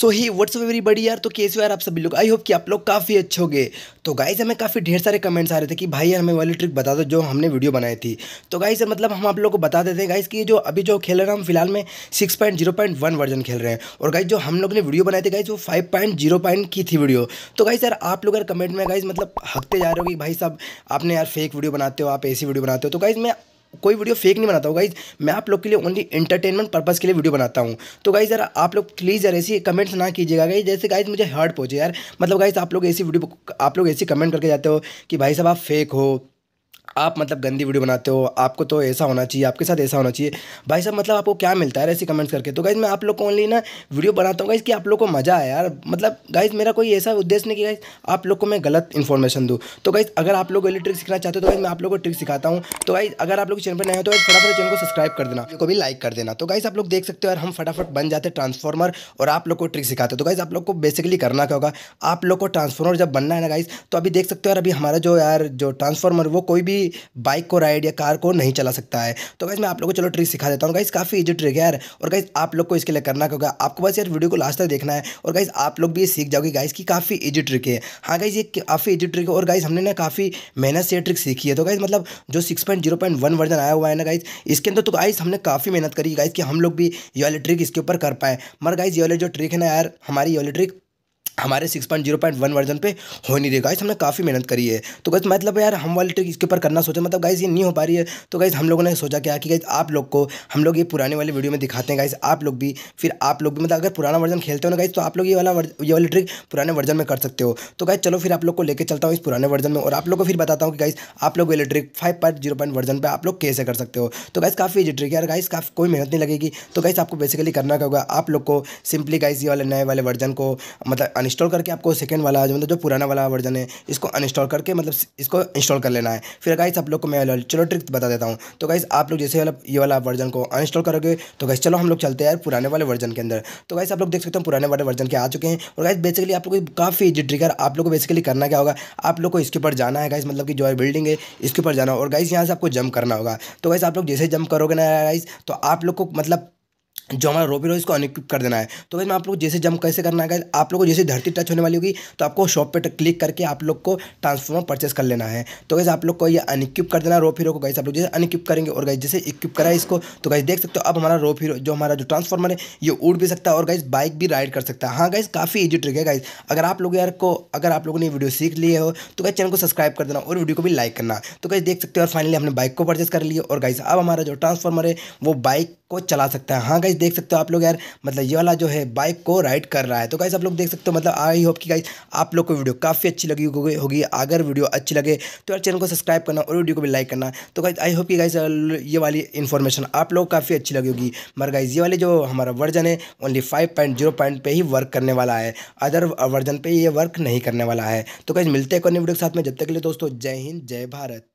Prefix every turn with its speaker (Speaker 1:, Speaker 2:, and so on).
Speaker 1: सो ही what's every बड़ी यार तो कैसे यार आप सभी लोग आई होप कि आप लोग काफ़ी अच्छे गए तो गाइस हमें काफ़ी ढेर सारे कमेंट्स आ रहे थे कि भाई यार हमें वाली ट्रिक बता दो जो हमने वीडियो बनाई थी तो गाइस मतलब हम आप लोग को बता देते हैं गाइस कि जो अभी जो खेल रहे हैं हम फिलहाल में six point zero point one version खेल रहे हैं और गाइज जो हम लोग ने वीडियो बनाई थी गाइज वो फाइव पॉइंट जीरो पॉइंट की थी वीडियो तो गाइज यार आप लोग यार कमेंट में गाइज़ मतलब हकते जा रहे हो कि भाई साहब आपने यार फेक वीडियो बनाते हो आप ऐसी वीडियो बनाते हो तो गाइज़ मैं कोई वीडियो फेक नहीं बनाता हूँ गाइज मैं आप लोग के लिए ओनली एंटरटेनमेंट पर्पज़ के लिए वीडियो बनाता हूँ तो गाइज जरा आप लोग प्लीज़ यार ऐसी कमेंट्स ना कीजिएगा गाइज जैसे गाइज मुझे हर्ट पहुँचे यार मतलब गाइज आप लोग ऐसी वीडियो आप लोग ऐसी कमेंट करके जाते हो कि भाई साहब आप फेक हो आप मतलब गंदी वीडियो बनाते हो आपको तो ऐसा होना चाहिए आपके साथ ऐसा होना चाहिए भाई साहब मतलब आपको क्या मिलता है ऐसे कमेंट्स करके तो गाइज़ मैं आप लोग को ओनली ना वीडियो बनाता हूँ गाइज़ कि आप लोग को मज़ा आया यार मतलब गाइज़ मेरा कोई ऐसा उद्देश्य नहीं कि गाइज़ आप लोग को मैं गलत इन्फॉर्मेशन दूँ तो गाइज़ अगर आप लोग ट्रिक सीखना चाहते हो तो गाइज़ मैं आप लोग को ट्रिक सिखाता हूँ तो गाइज़ अगर आप लोग चैनल पर नए हो तो फटाफट चैनल को सब्सक्राइब कर देना को भी लाइक कर देना तो गाइज़ आप लोग देख सकते हो यार हम फटाफट बन जाते ट्रांसफॉर्मर और आप लोग को ट्रिक सिखाते तो गाइज़ आप लोग को बेसिकली करना क्या होगा आप लोग को ट्रांसफॉर्मर जब बनना है ना गाइज़ तो अभी देख सकते हो यार अभी हमारा जो यार जो ट्रांसफॉर्मर वो कोई भी भी बाइक को राइड या कार को नहीं चला सकता है तो गाइज मैं आप लोग को चलो ट्रिक सिखा देता हूँ गाइज काफ़ी इजी ट्रिक है यार और गाइज आप लोग को इसके लिए करना होगा आपको बस यार वीडियो को लास्ट तक देखना है और गाइज आप लोग भी सीख जाओगे गाइज की काफ़ी इजी ट्रिक है हाँ गाइज ये काफ़ी इजी ट्रिक है और गाइज हमने ना काफ़ी मेहनत से ट्रिक सीखी है तो गाइज मतलब जो six point zero point one version आया हुआ है ना गाइज इसके अंदर तो गाइज हमने काफ़ी मेहनत करी गाइज कि हम लोग भी ये वाली ट्रिक इसके ऊपर कर पाए मगर गाइज ये वाली जो ट्रिक है ना यार हमारी ये वाली ट्रिक हमारे six point zero point one version पे हो नहीं रही गाइस हमने काफ़ी मेहनत करी है तो गाइस मतलब यार हम वाले ट्रिक इसके ऊपर करना सोचा मतलब गाइस ये नहीं हो पा रही है तो गाइस हम लोगों ने सोचा क्या कि गाइस आप लोग को हम लोग ये पुराने वाले वीडियो में दिखाते हैं गाइस आप लोग भी फिर आप लोग भी मतलब अगर पुराना वर्जन खेलते हो ना गाइस तो आप लोग ये वाला ये वाली ट्रिक पुराने वर्जन में कर सकते हो तो गाइस चलो फिर आप लोग को लेकर चलता हूँ इस पुराने वर्जन में और आप लोग को फिर बताता हूँ कि गाइस आप लोग वाले trick five point zero point version पर आप लोग कैसे कर सकते हो तो गाइस काफ़ी ईजी ट्रिक यार गाइस काफ़ी कोई मेहनत नहीं लगेगी तो गाइस आपको बेसिकली करना होगा आप लोग को सिंपली गाइस ये वाले नए वाले वर्जन को मतलब अनइंस्टॉल करके आपको सेकेंड वाला जो मतलब जो पुराना वाला वर्जन है इसको अनइंस्टॉल करके मतलब इसको इंस्टॉल कर लेना है फिर गाइस आप लोग को मैं चलो ट्रिक बता देता हूँ तो गाइस आप लोग जैसे वाला ये वाला वर्जन को अनइंस्टॉल करोगे तो गाइस चलो हम लोग चलते हैं यार पुराने वाले वर्जन के अंदर तो गाइस आप लोग देख सकते हो पुराने वाले वर्जन के आ चुके हैं और गाइस बेसिकली आप लोग काफ़ी इजी ट्रिकर आप लोग को बेसिकली करना क्या होगा आप लोग को इसके ऊपर जाना है गाइस मतलब कि जो है बिल्डिंग है इसके ऊपर जाना और गाइस यहाँ से आपको जंप करना होगा तो गाइस आप लोग जैसे जंप करोगे ना गाइस तो आप लोग को मतलब जो हमारा रोबी रो इसको अनइक्विप कर देना है तो भाई मैं आप लोग जैसे जंप कैसे करना है आप लोगों को जैसे धरती टच होने वाली होगी तो आपको शॉप पे क्लिक करके आप लोग को ट्रांसफॉर्मर परचेस कर लेना है तो कैसे आप लोग को ये अनइक्विप कर देना रोप हीरो को कैसे आप लोग जैसे अनइक्विप करेंगे और गाइस जैसे इक्विप करा है इसको तो गैस देख सकते हो अब हमारा रोप हीरो जो हमारा जो ट्रांसफॉर्मर है ये उड़ भी सकता है और गाइस बाइक भी राइड कर सकता है हाँ गाइज काफ़ी ईजी ट्रिक है गाइस अगर आप लोग यार को अगर आप लोगों ने वीडियो सीख लिए हो तो गैस चैनल को सब्सक्राइब कर देना और वीडियो को भी लाइक करना तो गैस देख सकते हो और फाइनली हमने बाइक को परचेस कर लिया और गाइस अब हमारा जो ट्रांसफॉर्मर है वो बाइक को चला सकता है हाँ गाइज़ देख सकते हो आप लोग यार मतलब ये वाला जो है बाइक को राइड कर रहा है तो गाइस आप लोग देख सकते हो मतलब आई होप कि गाइस आप लोग को वीडियो काफ़ी अच्छी लगी होगी अगर वीडियो अच्छी लगे तो यार चैनल को सब्सक्राइब करना और वीडियो को भी लाइक करना तो गाइज आई होप कि गाइस ये वाली इन्फॉर्मेशन आप लोग काफ़ी अच्छी लगी होगी मगर गाइज ये वाले जो हमारा वर्जन है only five point zero point पर ही वर्क करने वाला है अदर वर्जन पर ये वर्क नहीं करने वाला है तो गाइज मिलते हैं कोई वीडियो के साथ में जब तक के लिए दोस्तों जय हिंद जय भारत